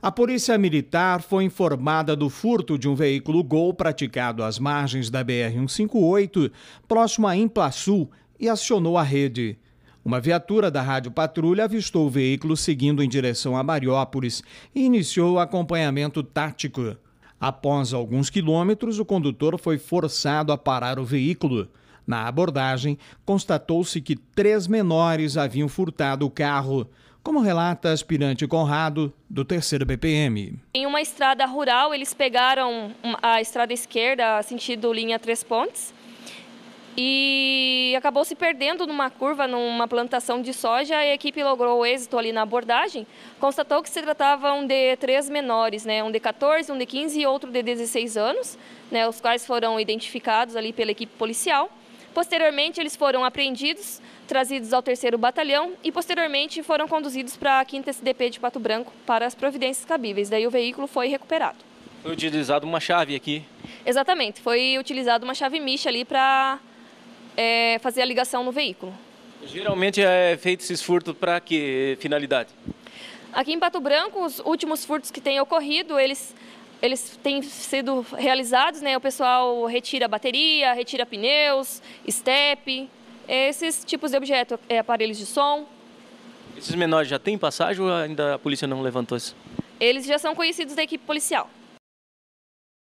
A Polícia Militar foi informada do furto de um veículo Gol praticado às margens da BR-158, próximo a Sul, e acionou a rede. Uma viatura da Rádio Patrulha avistou o veículo seguindo em direção a Mariópolis e iniciou o acompanhamento tático. Após alguns quilômetros, o condutor foi forçado a parar o veículo. Na abordagem, constatou-se que três menores haviam furtado o carro como relata aspirante Conrado, do terceiro BPM. Em uma estrada rural, eles pegaram a estrada esquerda, sentido linha Três Pontes, e acabou se perdendo numa curva, numa plantação de soja. A equipe logrou êxito ali na abordagem. Constatou que se tratavam de três menores, né? um de 14, um de 15 e outro de 16 anos, né? os quais foram identificados ali pela equipe policial. Posteriormente, eles foram apreendidos, trazidos ao terceiro Batalhão e, posteriormente, foram conduzidos para a quinta SDP de Pato Branco para as providências cabíveis. Daí o veículo foi recuperado. Foi utilizado uma chave aqui? Exatamente, foi utilizado uma chave micha ali para é, fazer a ligação no veículo. Geralmente é feito esses furtos para que finalidade? Aqui em Pato Branco, os últimos furtos que têm ocorrido, eles eles têm sido realizados, né? O pessoal retira bateria, retira pneus, estepe, esses tipos de objetos, é, aparelhos de som. Esses menores já têm passagem ou ainda a polícia não levantou isso? Eles já são conhecidos da equipe policial.